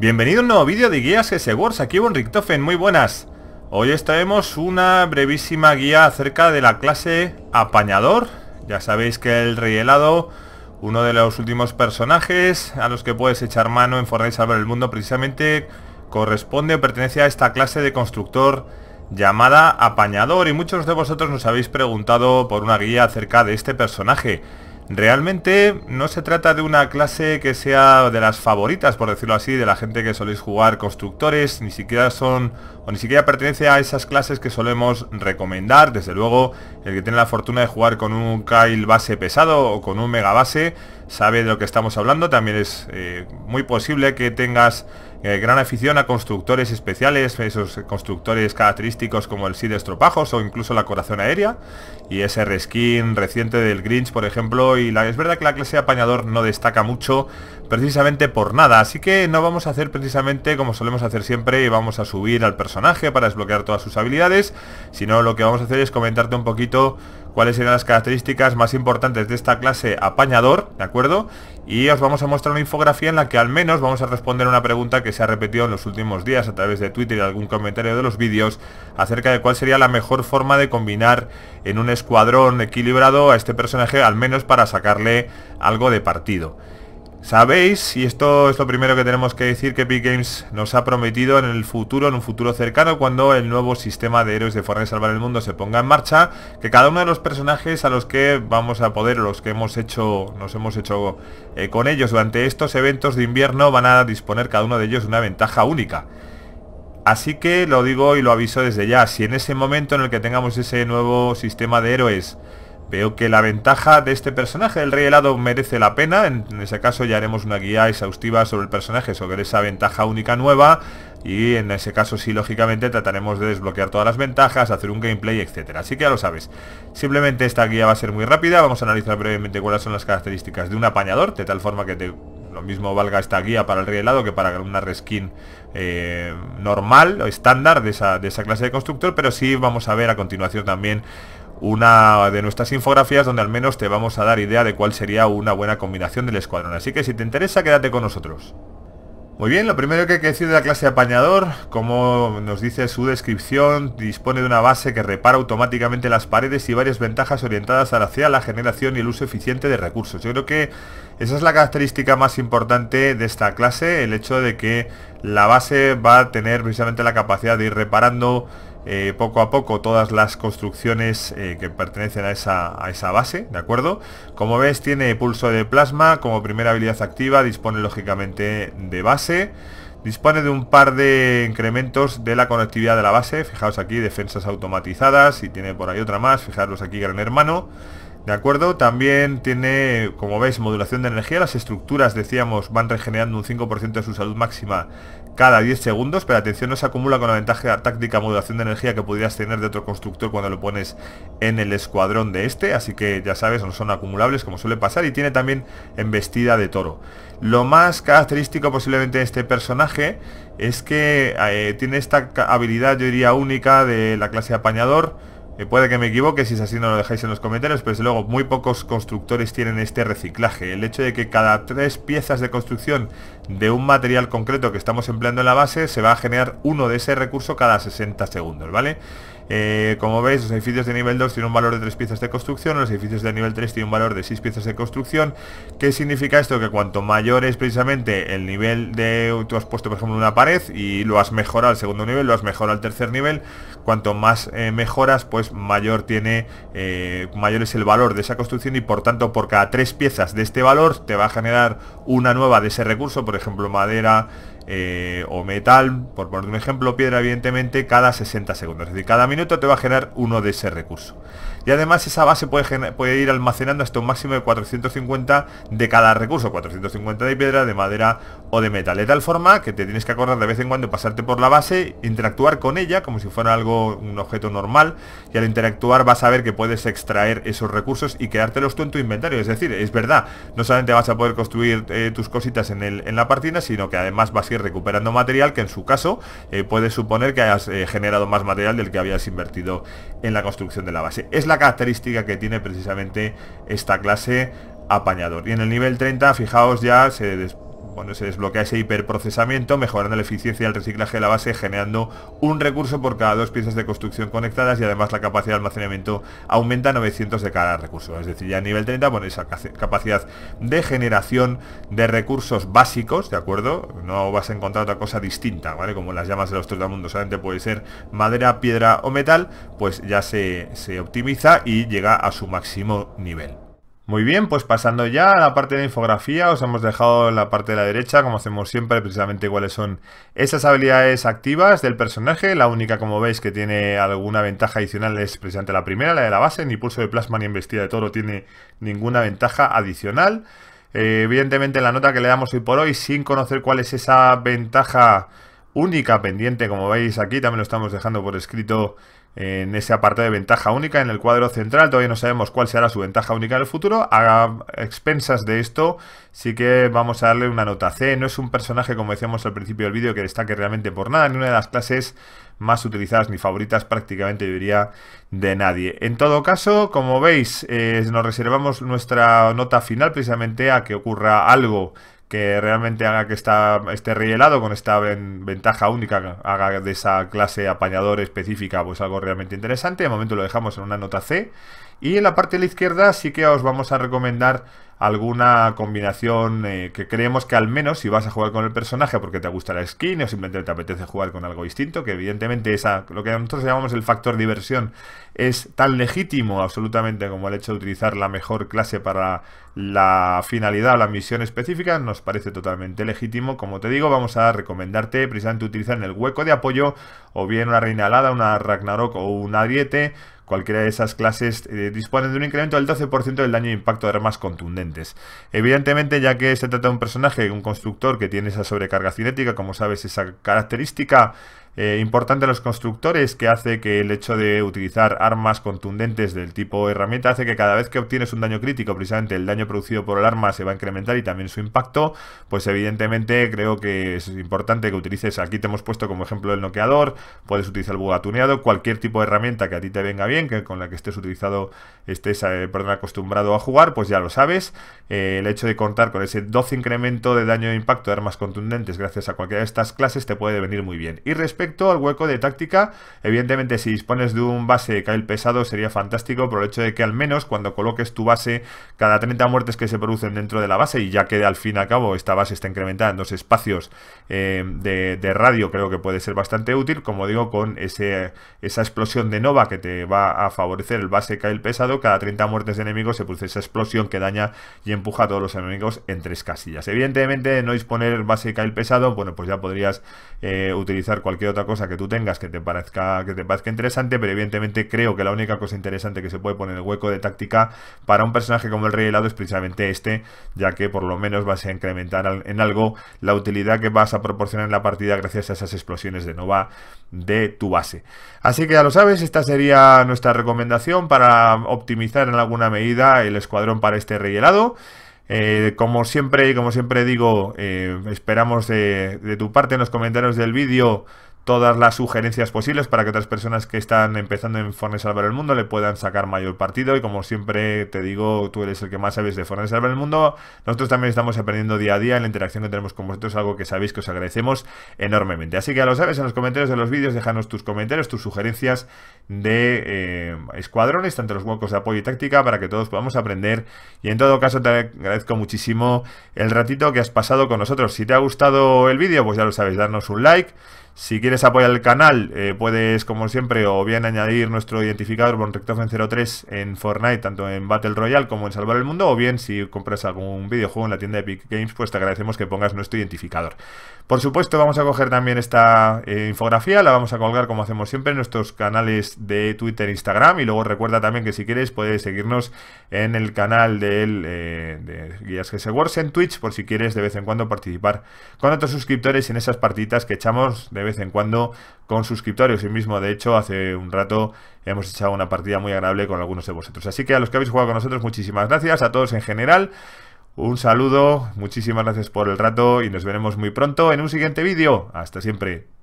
Bienvenido a un nuevo vídeo de guías SE Wars, aquí un Richtofen, muy buenas Hoy traemos una brevísima guía acerca de la clase Apañador Ya sabéis que el Rey Helado, uno de los últimos personajes a los que puedes echar mano en Fortnite Salvar el Mundo Precisamente corresponde o pertenece a esta clase de constructor llamada Apañador Y muchos de vosotros nos habéis preguntado por una guía acerca de este personaje Realmente no se trata de una clase que sea de las favoritas, por decirlo así, de la gente que soléis jugar constructores, ni siquiera son o ni siquiera pertenece a esas clases que solemos recomendar. Desde luego, el que tiene la fortuna de jugar con un Kyle base pesado o con un mega base sabe de lo que estamos hablando. También es eh, muy posible que tengas eh, gran afición a constructores especiales, esos constructores característicos como el SID estropajos o incluso la corazón aérea. Y ese reskin reciente del Grinch, por ejemplo. Y la, es verdad que la clase apañador no destaca mucho precisamente por nada. Así que no vamos a hacer precisamente como solemos hacer siempre. Y Vamos a subir al personaje para desbloquear todas sus habilidades. Sino lo que vamos a hacer es comentarte un poquito cuáles serían las características más importantes de esta clase apañador, ¿de acuerdo? Y os vamos a mostrar una infografía en la que al menos vamos a responder una pregunta que se ha repetido en los últimos días a través de Twitter y algún comentario de los vídeos acerca de cuál sería la mejor forma de combinar en un escuadrón equilibrado a este personaje, al menos para sacarle algo de partido. Sabéis, y esto es lo primero que tenemos que decir, que Epic Games nos ha prometido en el futuro, en un futuro cercano, cuando el nuevo sistema de héroes de Fortnite Salvar el Mundo se ponga en marcha, que cada uno de los personajes a los que vamos a poder, los que hemos hecho, nos hemos hecho eh, con ellos durante estos eventos de invierno, van a disponer cada uno de ellos de una ventaja única. Así que lo digo y lo aviso desde ya, si en ese momento en el que tengamos ese nuevo sistema de héroes Veo que la ventaja de este personaje, el rey helado, merece la pena. En, ese caso ya haremos una guía exhaustiva sobre el personaje, sobre esa ventaja única nueva. Y en ese caso sí, lógicamente, trataremos de desbloquear todas las ventajas, hacer un gameplay, etc. Así que ya lo sabes. Simplemente esta guía va a ser muy rápida. Vamos a analizar brevemente cuáles son las características de un apañador, de tal forma que lo mismo valga esta guía para el rey helado que para una reskin eh, normal o estándar de esa, de esa clase de constructor, pero sí vamos a ver a continuación también una de nuestras infografías donde al menos te vamos a dar idea de cuál sería una buena combinación del escuadrón. Así que si te interesa, quédate con nosotros. Muy bien, lo primero que hay que decir de la clase apañador, como nos dice su descripción, dispone de una base que repara automáticamente las paredes y varias ventajas orientadas hacia la generación y el uso eficiente de recursos. Yo creo que esa es la característica más importante de esta clase, el hecho de que la base va a tener precisamente la capacidad de ir reparando eh, poco a poco todas las construcciones eh, que pertenecen a esa, a esa, base, ¿de acuerdo? Como ves tiene pulso de plasma como primera habilidad activa, dispone lógicamente de base, dispone de un par de incrementos de la conectividad de la base, fijaos aquí, defensas automatizadas y tiene por ahí otra más, fijaros aquí gran hermano. ¿De acuerdo? También tiene, como veis, modulación de energía. Las estructuras, decíamos, van regenerando un 5% de su salud máxima cada 10 segundos, pero atención, no se acumula con la ventaja táctica modulación de energía que podrías tener de otro constructor cuando lo pones en el escuadrón de este, así que ya sabes, no son acumulables como suele pasar y tiene también embestida de toro. Lo más característico posiblemente de este personaje es que eh, tiene esta habilidad, yo diría, única de la clase apañador, eh, puede que me equivoque, si es así no lo dejáis en los comentarios, pero desde luego muy pocos constructores tienen este reciclaje. El hecho de que cada tres piezas de construcción de un material concreto que estamos empleando en la base, se va a generar uno de ese recurso cada 60 segundos, ¿vale? Eh, como veis, los edificios de nivel 2 tienen un valor de 3 piezas de construcción, los edificios de nivel 3 tienen un valor de 6 piezas de construcción. ¿Qué significa esto? Que cuanto mayor es precisamente el nivel de... Tú has puesto, por ejemplo, una pared y lo has mejorado al segundo nivel, lo has mejorado al tercer nivel. Cuanto más eh, mejoras, pues mayor tiene... Eh, mayor es el valor de esa construcción y por tanto por cada 3 piezas de este valor te va a generar una nueva de ese recurso, por ejemplo, madera... Eh, o metal, por poner un ejemplo, piedra, evidentemente, cada 60 segundos. Es decir, cada minuto te va a generar uno de ese recurso. Y además esa base puede, ir almacenando hasta un máximo de 450 de cada recurso, 450 de piedra, de madera o de metal. De tal forma que te tienes que acordar de vez en cuando pasarte por la base, interactuar con ella como si fuera algo, un objeto normal, y al interactuar vas a ver que puedes extraer esos recursos y quedártelos tú en tu inventario. Es decir, es verdad, no solamente vas a poder construir eh, tus cositas en, la partida, sino que además vas a ir recuperando material que en su caso eh, puede suponer que hayas eh, generado más material del que habías invertido en la construcción de la base. Es la característica que tiene precisamente esta clase apañador. Y en el nivel 30, fijaos ya, se se desbloquea ese hiperprocesamiento, mejorando la eficiencia del reciclaje de la base, generando un recurso por cada dos piezas de construcción conectadas y además la capacidad de almacenamiento aumenta 900 de cada recurso. Es decir, ya a nivel 30, con esa capacidad de generación de recursos básicos, ¿de acuerdo? No vas a encontrar otra cosa distinta, ¿vale? Como las llamas de los tres del mundo solamente puede ser madera, piedra o metal, pues ya se optimiza y llega a su máximo nivel. Muy bien, pues pasando ya a la parte de la infografía, os hemos dejado en la parte de la derecha, como hacemos siempre, precisamente cuáles son esas habilidades activas del personaje. La única, como veis, que tiene alguna ventaja adicional es precisamente la primera, la de la base. Ni pulso de plasma ni embestida de toro tiene ninguna ventaja adicional. Eh, evidentemente, la nota que le damos hoy por hoy, sin conocer cuál es esa ventaja única pendiente, como veis aquí, también lo estamos dejando por escrito en ese apartado de ventaja única en el cuadro central. Todavía no sabemos cuál será su ventaja única en el futuro. A expensas de esto, sí que vamos a darle una nota C. No es un personaje, como decíamos al principio del vídeo, que destaque realmente por nada, ni una de las clases más utilizadas ni favoritas prácticamente diría de nadie. En todo caso, como veis, eh, nos reservamos nuestra nota final precisamente a que ocurra algo que realmente haga que esté esté con esta ventaja única haga de esa clase apañador específica pues algo realmente interesante. De momento lo dejamos en una nota C. Y en la parte de la izquierda sí que os vamos a recomendar alguna combinación eh, que creemos que al menos si vas a jugar con el personaje porque te gusta la skin o simplemente te apetece jugar con algo distinto, que evidentemente esa, lo que nosotros llamamos el factor diversión es tan legítimo absolutamente como el hecho de utilizar la mejor clase para la finalidad o la misión específica, nos parece totalmente legítimo. Como te digo, vamos a recomendarte precisamente utilizar en el hueco de apoyo o bien una reina alada, una Ragnarok o una ariete Cualquiera de esas clases eh, disponen de un incremento del 12% del daño y impacto de armas contundentes. Evidentemente, ya que se trata de un personaje, un constructor que tiene esa sobrecarga cinética, como sabes, esa característica eh, importante a los constructores que hace que el hecho de utilizar armas contundentes del tipo herramienta hace que cada vez que obtienes un daño crítico, precisamente el daño producido por el arma se va a incrementar y también su impacto, pues evidentemente creo que es importante que utilices, aquí te hemos puesto como ejemplo el noqueador, puedes utilizar el bugatuneado, cualquier tipo de herramienta que a ti te venga bien, que con la que estés utilizado, estés eh, acostumbrado a jugar, pues ya lo sabes, eh, el hecho de contar con ese 12 incremento de daño de impacto de armas contundentes gracias a cualquiera de estas clases te puede venir muy bien. Y respecto al hueco de táctica, evidentemente si dispones de un base Kyle pesado sería fantástico por el hecho de que al menos cuando coloques tu base, cada 30 muertes que se producen dentro de la base, y ya que al fin y al cabo esta base está incrementada en dos espacios eh, de, radio, creo que puede ser bastante útil, como digo, con ese, esa explosión de Nova que te va a favorecer el base Kyle pesado, cada 30 muertes de enemigos se produce esa explosión que daña y empuja a todos los enemigos en tres casillas. Evidentemente no disponer base Kyle pesado, bueno, pues ya podrías eh, utilizar cualquier otra cosa que tú tengas que te parezca, que te parezca interesante, pero evidentemente creo que la única cosa interesante que se puede poner en el hueco de táctica para un personaje como el Rey Helado es precisamente este, ya que por lo menos vas a incrementar en algo la utilidad que vas a proporcionar en la partida gracias a esas explosiones de Nova de tu base. Así que ya lo sabes, esta sería nuestra recomendación para optimizar en alguna medida el escuadrón para este Rey Helado. Eh, como siempre, como siempre digo, eh, esperamos de tu parte en los comentarios del vídeo todas las sugerencias posibles para que otras personas que están empezando en Fortnite Salvar el Mundo le puedan sacar mayor partido. Y como siempre te digo, tú eres el que más sabes de Fortnite Salvar el Mundo. Nosotros también estamos aprendiendo día a día en la interacción que tenemos con vosotros, algo que sabéis que os agradecemos enormemente. Así que ya lo sabes, en los comentarios de los vídeos, déjanos tus comentarios, tus sugerencias de eh, escuadrones, tanto los huecos de apoyo y táctica, para que todos podamos aprender. Y en todo caso, te agradezco muchísimo el ratito que has pasado con nosotros. Si te ha gustado el vídeo, pues ya lo sabes, darnos un like. Si quieres apoyar el canal, eh, puedes, como siempre, o bien añadir nuestro identificador BonRectofen03 en Fortnite, tanto en Battle Royale como en Salvar el Mundo, o bien si compras algún videojuego en la tienda de Epic Games, pues te agradecemos que pongas nuestro identificador. Por supuesto, vamos a coger también esta eh, infografía, la vamos a colgar como hacemos siempre en nuestros canales de Twitter e Instagram, y luego recuerda también que si quieres puedes seguirnos en el canal eh, de Guías GS Wars en Twitch, por si quieres de vez en cuando participar con otros suscriptores en esas partiditas que echamos de vez vez en cuando con suscriptores. Y mismo, de hecho, hace un rato hemos echado una partida muy agradable con algunos de vosotros. Así que a los que habéis jugado con nosotros, muchísimas gracias. A todos en general, un saludo, muchísimas gracias por el rato y nos veremos muy pronto en un siguiente vídeo. Hasta siempre.